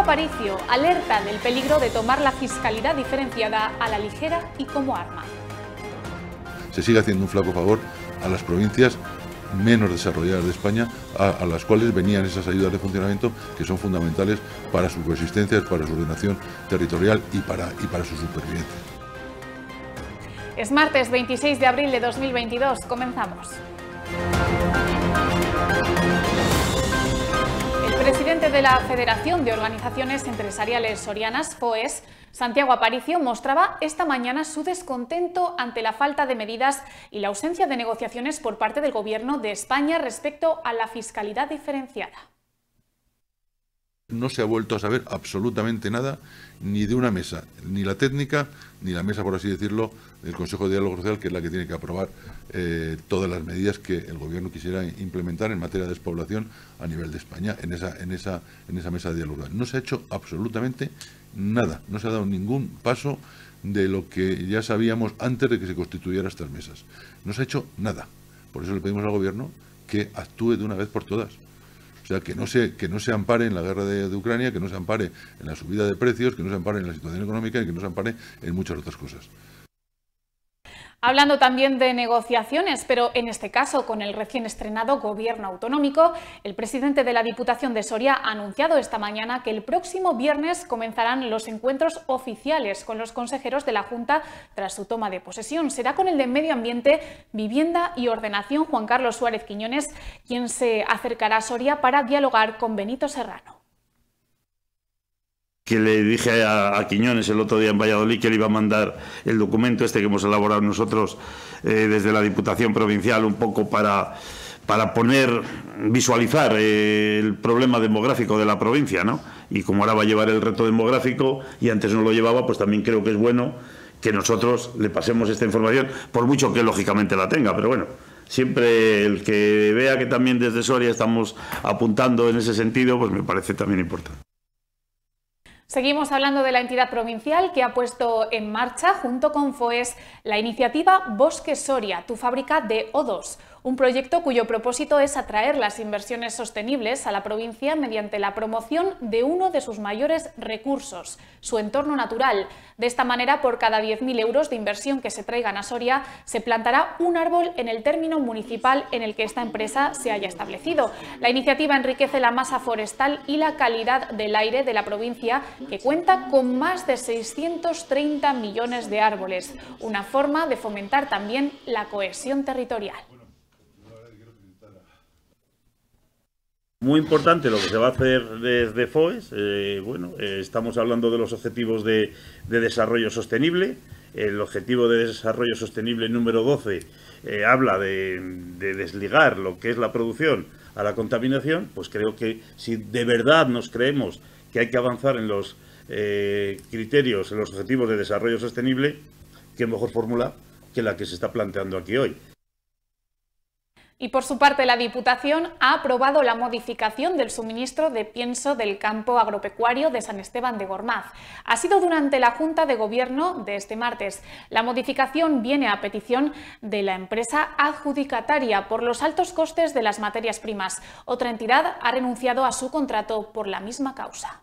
Aparicio alerta del peligro de tomar la fiscalidad diferenciada a la ligera y como arma. Se sigue haciendo un flaco favor a las provincias menos desarrolladas de España, a, las cuales venían esas ayudas de funcionamiento que son fundamentales para su coexistencia, para su ordenación territorial y para, y para su supervivencia. Es martes 26 de abril de 2022. Comenzamos de la Federación de Organizaciones Empresariales Sorianas, FOES, Santiago Aparicio, mostraba esta mañana su descontento ante la falta de medidas y la ausencia de negociaciones por parte del Gobierno de España respecto a la fiscalidad diferenciada no se ha vuelto a saber absolutamente nada, ni de una mesa, ni la técnica, ni la mesa, por así decirlo, del Consejo de Diálogo Social, que es la que tiene que aprobar eh, todas las medidas que el Gobierno quisiera implementar en materia de despoblación a nivel de España, en esa, en esa mesa de diálogo. No se ha hecho absolutamente nada, no se ha dado ningún paso de lo que ya sabíamos antes de que se constituyeran estas mesas. No se ha hecho nada. Por eso le pedimos al Gobierno que actúe de una vez por todas. O sea, que no se, que no se ampare en la guerra de, Ucrania, que no se ampare en la subida de precios, que no se ampare en la situación económica y que no se ampare en muchas otras cosas. Hablando también de negociaciones, pero en este caso con el recién estrenado Gobierno Autonómico, el presidente de la Diputación de Soria ha anunciado esta mañana que el próximo viernes comenzarán los encuentros oficiales con los consejeros de la Junta tras su toma de posesión. Será con el de Medio Ambiente, Vivienda y Ordenación Juan Carlos Suárez Quiñones quien se acercará a Soria para dialogar con Benito Serrano que le dije a, Quiñones el otro día en Valladolid que le iba a mandar el documento este que hemos elaborado nosotros eh, desde la Diputación Provincial un poco para, para poner, visualizar eh, el problema demográfico de la provincia, ¿no? Y como ahora va a llevar el reto demográfico y antes no lo llevaba, pues también creo que es bueno que nosotros le pasemos esta información, por mucho que lógicamente la tenga, pero bueno, siempre el que vea que también desde Soria estamos apuntando en ese sentido, pues me parece también importante. Seguimos hablando de la entidad provincial que ha puesto en marcha, junto con FOES, la iniciativa Bosque Soria, tu fábrica de O2, un proyecto cuyo propósito es atraer las inversiones sostenibles a la provincia mediante la promoción de uno de sus mayores recursos, su entorno natural. De esta manera, por cada 10.000 euros de inversión que se traigan a Soria, se plantará un árbol en el término municipal en el que esta empresa se haya establecido. La iniciativa enriquece la masa forestal y la calidad del aire de la provincia, que cuenta con más de 630 millones de árboles, una forma de fomentar también la cohesión territorial. Muy importante lo que se va a hacer desde FOES. Eh, bueno, eh, estamos hablando de los objetivos de, desarrollo sostenible. El objetivo de desarrollo sostenible número 12 eh, habla de, de, desligar lo que es la producción a la contaminación. Pues creo que si de verdad nos creemos que hay que avanzar en los criterios, en los objetivos de desarrollo sostenible, qué mejor fórmula que la que se está planteando aquí hoy. Y por su parte, la Diputación ha aprobado la modificación del suministro de pienso del campo agropecuario de San Esteban de Gormaz. Ha sido durante la Junta de Gobierno de este martes. La modificación viene a petición de la empresa adjudicataria por los altos costes de las materias primas. Otra entidad ha renunciado a su contrato por la misma causa.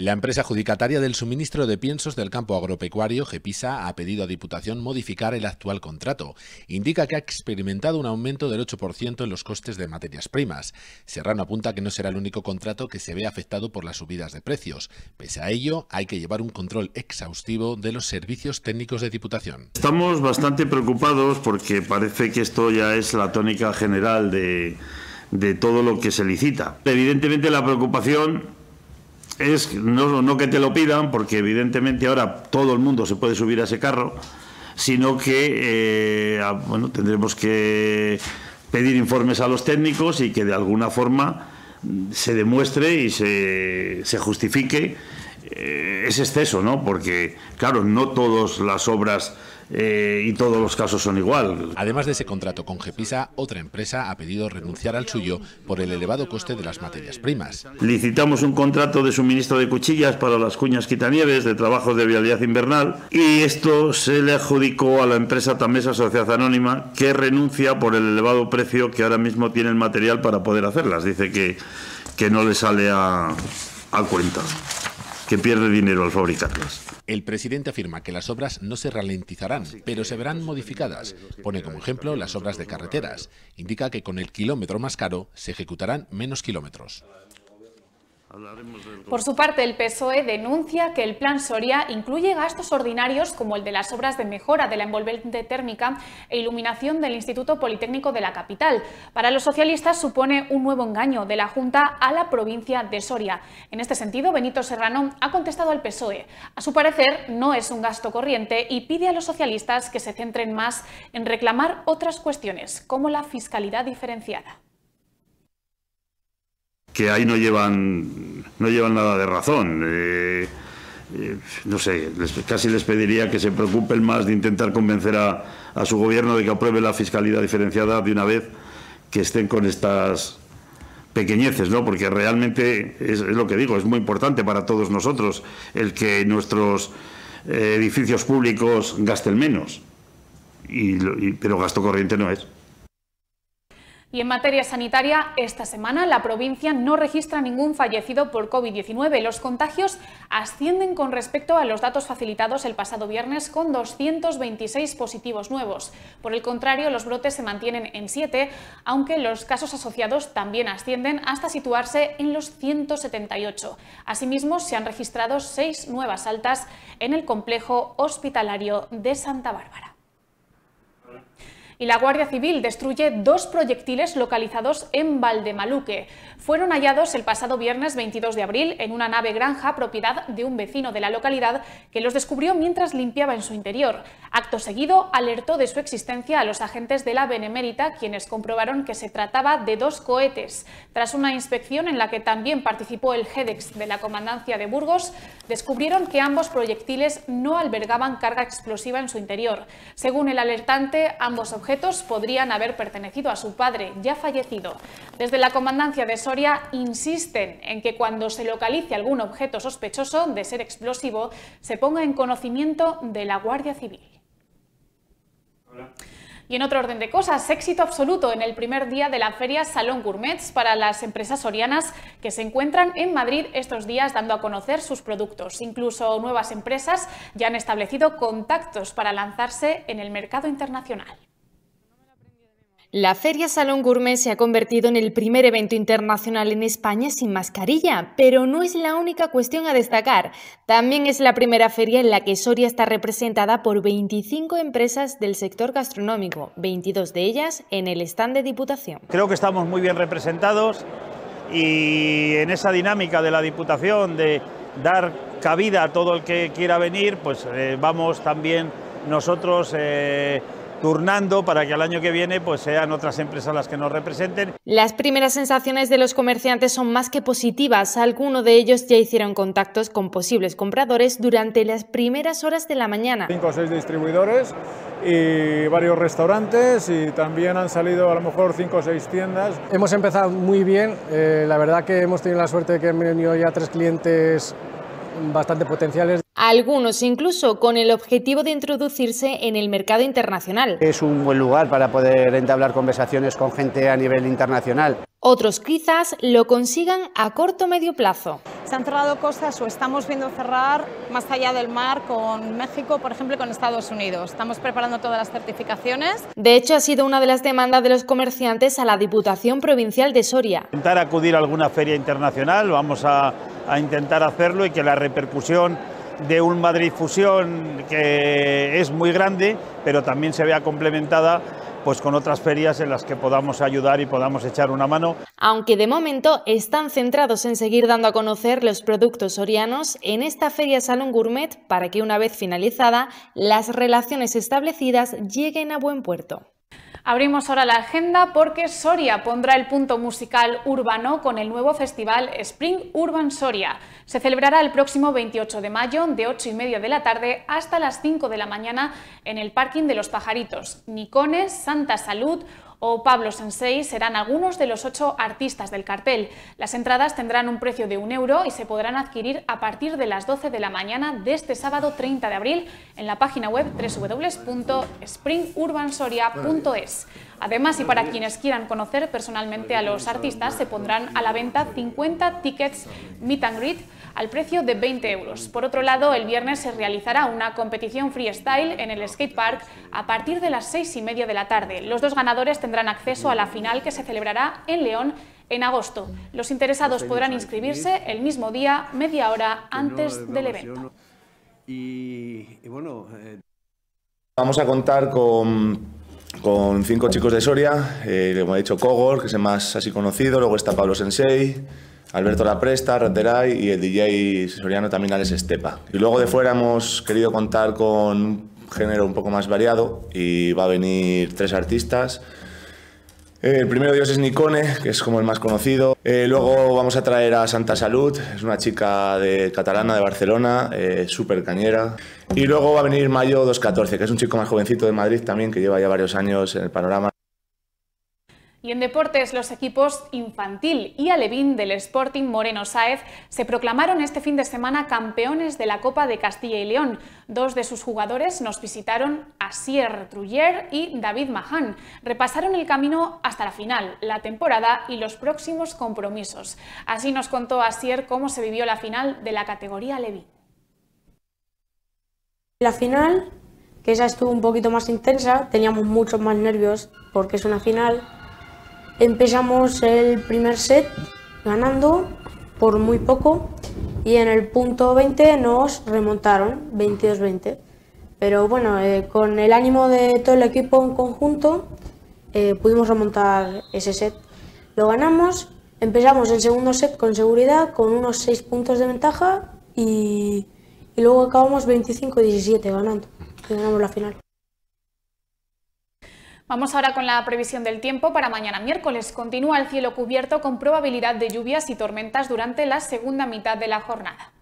La empresa adjudicataria del suministro de piensos del campo agropecuario, GEPISA, ha pedido a Diputación modificar el actual contrato. Indica que ha experimentado un aumento del 8% en los costes de materias primas. Serrano apunta que no será el único contrato que se ve afectado por las subidas de precios. Pese a ello, hay que llevar un control exhaustivo de los servicios técnicos de Diputación. Estamos bastante preocupados porque parece que esto ya es la tónica general de, de todo lo que se licita. Evidentemente la preocupación es no, no que te lo pidan, porque evidentemente ahora todo el mundo se puede subir a ese carro, sino que eh, bueno, tendremos que pedir informes a los técnicos y que de alguna forma se demuestre y se, justifique eh, ese exceso, ¿no? Porque, claro, no todas las obras eh, y todos los casos son igual. Además de ese contrato con Gepisa, otra empresa ha pedido renunciar al suyo por el elevado coste de las materias primas. Licitamos un contrato de suministro de cuchillas para las cuñas quitanieves de trabajos de vialidad invernal y esto se le adjudicó a la empresa Tamesa Sociedad Anónima que renuncia por el elevado precio que ahora mismo tiene el material para poder hacerlas. Dice que, no le sale a, a cuenta, que pierde dinero al fabricarlas. El presidente afirma que las obras no se ralentizarán, pero se verán modificadas. Pone como ejemplo las obras de carreteras. Indica que con el kilómetro más caro se ejecutarán menos kilómetros. Por su parte, el PSOE denuncia que el plan Soria incluye gastos ordinarios como el de las obras de mejora de la envolvente térmica e iluminación del Instituto Politécnico de la capital. Para los socialistas supone un nuevo engaño de la Junta a la provincia de Soria. En este sentido, Benito Serrano ha contestado al PSOE. A su parecer, no es un gasto corriente y pide a los socialistas que se centren más en reclamar otras cuestiones, como la fiscalidad diferenciada que ahí no llevan, no llevan nada de razón. Eh, eh, no sé, casi les pediría que se preocupen más de intentar convencer a, su gobierno de que apruebe la fiscalidad diferenciada de una vez que estén con estas pequeñeces, ¿no? Porque realmente es, lo que digo, es muy importante para todos nosotros el que nuestros eh, edificios públicos gasten menos. y, pero gasto corriente no es. Y en materia sanitaria, esta semana la provincia no registra ningún fallecido por COVID-19. Los contagios ascienden con respecto a los datos facilitados el pasado viernes con 226 positivos nuevos. Por el contrario, los brotes se mantienen en 7, aunque los casos asociados también ascienden hasta situarse en los 178. Asimismo, se han registrado 6 nuevas altas en el complejo hospitalario de Santa Bárbara y la Guardia Civil destruye dos proyectiles localizados en Valdemaluque. Fueron hallados el pasado viernes 22 de abril en una nave granja propiedad de un vecino de la localidad que los descubrió mientras limpiaba en su interior. Acto seguido, alertó de su existencia a los agentes de la Benemérita, quienes comprobaron que se trataba de dos cohetes. Tras una inspección en la que también participó el GEDEX de la Comandancia de Burgos, descubrieron que ambos proyectiles no albergaban carga explosiva en su interior. Según el alertante, ambos objetos podrían haber pertenecido a su padre, ya fallecido. Desde la Comandancia de Soria insisten en que cuando se localice algún objeto sospechoso de ser explosivo, se ponga en conocimiento de la Guardia Civil. Y en otro orden de cosas, éxito absoluto en el primer día de la feria Salón Gourmets para las empresas sorianas que se encuentran en Madrid estos días dando a conocer sus productos. Incluso nuevas empresas ya han establecido contactos para lanzarse en el mercado internacional. La Feria Salón Gourmet se ha convertido en el primer evento internacional en España sin mascarilla, pero no es la única cuestión a destacar. También es la primera feria en la que Soria está representada por 25 empresas del sector gastronómico, 22 de ellas en el stand de Diputación. Creo que estamos muy bien representados y en esa dinámica de la Diputación de dar cabida a todo el que quiera venir, pues eh, vamos también nosotros... Eh, turnando para que al año que viene pues sean otras empresas las que nos representen. Las primeras sensaciones de los comerciantes son más que positivas. Algunos de ellos ya hicieron contactos con posibles compradores durante las primeras horas de la mañana. Cinco o seis distribuidores y varios restaurantes y también han salido a lo mejor cinco o seis tiendas. Hemos empezado muy bien. Eh, la verdad que hemos tenido la suerte de que han venido ya tres clientes bastante potenciales algunos incluso con el objetivo de introducirse en el mercado internacional. Es un buen lugar para poder entablar conversaciones con gente a nivel internacional. Otros quizás lo consigan a corto o medio plazo. Se han cerrado cosas o estamos viendo cerrar más allá del mar con México, por ejemplo, con Estados Unidos. Estamos preparando todas las certificaciones. De hecho, ha sido una de las demandas de los comerciantes a la Diputación Provincial de Soria. Intentar acudir a alguna feria internacional, vamos a, a intentar hacerlo y que la repercusión de un Madrid fusión que es muy grande, pero también se vea complementada pues con otras ferias en las que podamos ayudar y podamos echar una mano. Aunque de momento están centrados en seguir dando a conocer los productos orianos, en esta feria Salón Gourmet para que una vez finalizada las relaciones establecidas lleguen a buen puerto. Abrimos ahora la agenda porque Soria pondrá el punto musical urbano con el nuevo festival Spring Urban Soria. Se celebrará el próximo 28 de mayo de 8 y media de la tarde hasta las 5 de la mañana en el parking de Los Pajaritos, Nicones, Santa Salud, o Pablo Sensei serán algunos de los ocho artistas del cartel. Las entradas tendrán un precio de un euro y se podrán adquirir a partir de las 12 de la mañana de este sábado 30 de abril en la página web www.springurbansoria.es. Además, y para quienes quieran conocer personalmente a los artistas, se pondrán a la venta 50 tickets meet and greet al precio de 20 euros. Por otro lado, el viernes se realizará una competición freestyle en el skatepark a partir de las seis y media de la tarde. Los dos ganadores tendrán acceso a la final que se celebrará en León en agosto. Los interesados pues podrán inscribirse el mismo día, media hora antes del evento. Eh, Vamos a contar con cinco chicos de Soria, eh, como he dicho Cogol que es el más así conocido, luego está Pablo Sensei, Alberto Lapresta, Randeray y el DJ soriano también Alex Estepa. Y luego de fuera hemos querido contar con un género un poco más variado y va a venir tres artistas. El primero de ellos es Nicone, que es como el más conocido. Eh, luego vamos a traer a Santa Salud, es una chica de catalana de Barcelona, eh, súper cañera. Y luego va a venir Mayo 214, que es un chico más jovencito de Madrid también, que lleva ya varios años en el panorama. Y en deportes, los equipos infantil y alevín del Sporting Moreno Saez se proclamaron este fin de semana campeones de la Copa de Castilla y León. Dos de sus jugadores nos visitaron Asier Truyer y David Mahan. Repasaron el camino hasta la final, la temporada y los próximos compromisos. Así nos contó Asier cómo se vivió la final de la categoría alevín. La final, que esa estuvo un poquito más intensa, teníamos muchos más nervios porque es una final Empezamos el primer set ganando por muy poco y en el punto 20 nos remontaron 22-20. Pero bueno, eh, con el ánimo de todo el equipo en conjunto eh, pudimos remontar ese set. Lo ganamos, empezamos el segundo set con seguridad, con unos 6 puntos de ventaja y, y luego acabamos 25-17 ganando y ganamos la final. Vamos ahora con la previsión del tiempo para mañana miércoles. Continúa el cielo cubierto con probabilidad de lluvias y tormentas durante la segunda mitad de la jornada.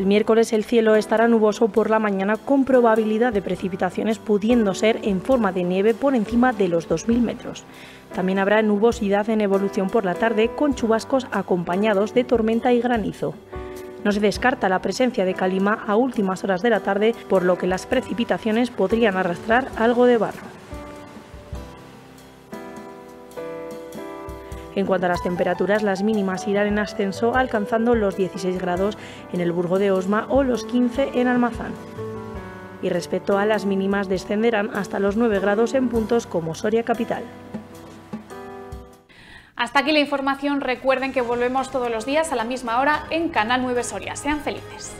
El miércoles el cielo estará nuboso por la mañana con probabilidad de precipitaciones pudiendo ser en forma de nieve por encima de los 2.000 metros. También habrá nubosidad en evolución por la tarde con chubascos acompañados de tormenta y granizo. No se descarta la presencia de calima a últimas horas de la tarde, por lo que las precipitaciones podrían arrastrar algo de barro. En cuanto a las temperaturas, las mínimas irán en ascenso alcanzando los 16 grados en el Burgo de Osma o los 15 en Almazán y respecto a las mínimas descenderán hasta los 9 grados en puntos como Soria Capital. Hasta aquí la información. Recuerden que volvemos todos los días a la misma hora en Canal 9 Soria. Sean felices.